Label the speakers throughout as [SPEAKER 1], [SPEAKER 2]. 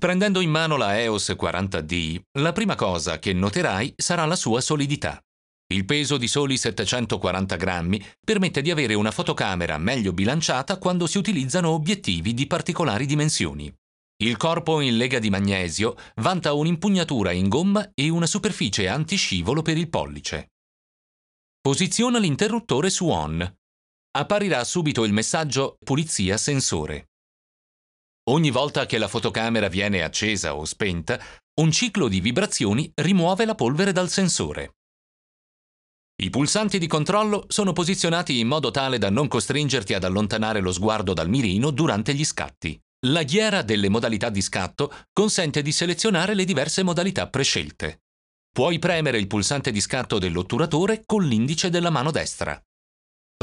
[SPEAKER 1] Prendendo in mano la EOS 40D, la prima cosa che noterai sarà la sua solidità. Il peso di soli 740 grammi permette di avere una fotocamera meglio bilanciata quando si utilizzano obiettivi di particolari dimensioni. Il corpo in lega di magnesio vanta un'impugnatura in gomma e una superficie antiscivolo per il pollice. Posiziona l'interruttore su on. Apparirà subito il messaggio Pulizia sensore. Ogni volta che la fotocamera viene accesa o spenta, un ciclo di vibrazioni rimuove la polvere dal sensore. I pulsanti di controllo sono posizionati in modo tale da non costringerti ad allontanare lo sguardo dal mirino durante gli scatti. La ghiera delle modalità di scatto consente di selezionare le diverse modalità prescelte. Puoi premere il pulsante di scatto dell'otturatore con l'indice della mano destra.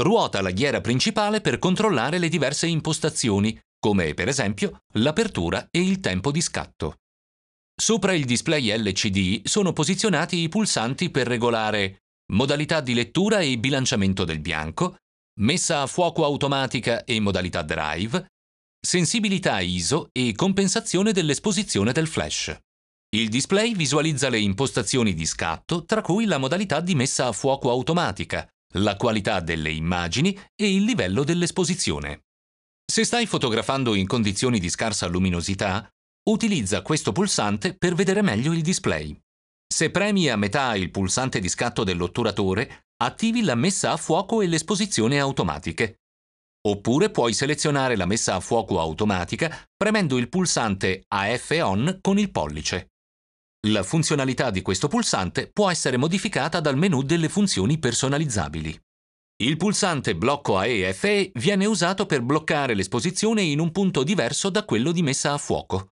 [SPEAKER 1] Ruota la ghiera principale per controllare le diverse impostazioni, come per esempio l'apertura e il tempo di scatto. Sopra il display LCD sono posizionati i pulsanti per regolare modalità di lettura e bilanciamento del bianco, messa a fuoco automatica e modalità drive, sensibilità ISO e compensazione dell'esposizione del flash. Il display visualizza le impostazioni di scatto, tra cui la modalità di messa a fuoco automatica, la qualità delle immagini e il livello dell'esposizione. Se stai fotografando in condizioni di scarsa luminosità, utilizza questo pulsante per vedere meglio il display. Se premi a metà il pulsante di scatto dell'otturatore, attivi la messa a fuoco e l'esposizione automatiche. Oppure puoi selezionare la messa a fuoco automatica premendo il pulsante AF ON con il pollice. La funzionalità di questo pulsante può essere modificata dal menu delle funzioni personalizzabili. Il pulsante blocco AEFE viene usato per bloccare l'esposizione in un punto diverso da quello di messa a fuoco.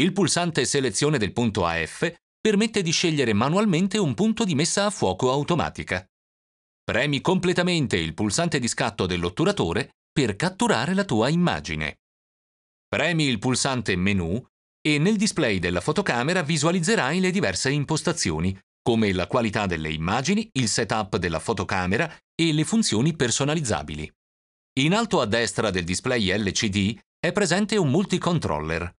[SPEAKER 1] Il pulsante selezione del punto AF permette di scegliere manualmente un punto di messa a fuoco automatica. Premi completamente il pulsante di scatto dell'otturatore per catturare la tua immagine. Premi il pulsante Menu e nel display della fotocamera visualizzerai le diverse impostazioni, come la qualità delle immagini, il setup della fotocamera e le funzioni personalizzabili. In alto a destra del display LCD è presente un multicontroller.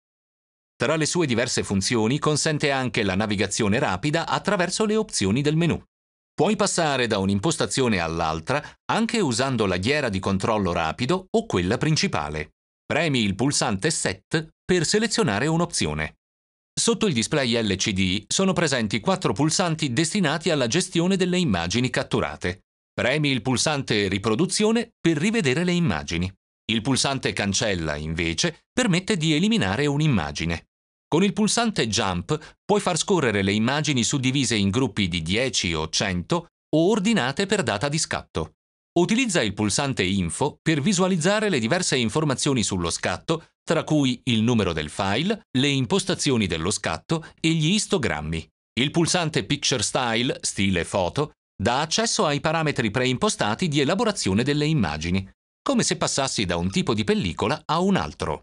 [SPEAKER 1] Tra le sue diverse funzioni consente anche la navigazione rapida attraverso le opzioni del menu. Puoi passare da un'impostazione all'altra anche usando la ghiera di controllo rapido o quella principale. Premi il pulsante Set per selezionare un'opzione. Sotto il display LCD sono presenti quattro pulsanti destinati alla gestione delle immagini catturate. Premi il pulsante Riproduzione per rivedere le immagini. Il pulsante Cancella, invece, permette di eliminare un'immagine. Con il pulsante Jump puoi far scorrere le immagini suddivise in gruppi di 10 o 100 o ordinate per data di scatto. Utilizza il pulsante Info per visualizzare le diverse informazioni sullo scatto, tra cui il numero del file, le impostazioni dello scatto e gli istogrammi. Il pulsante Picture Style, stile foto, dà accesso ai parametri preimpostati di elaborazione delle immagini, come se passassi da un tipo di pellicola a un altro.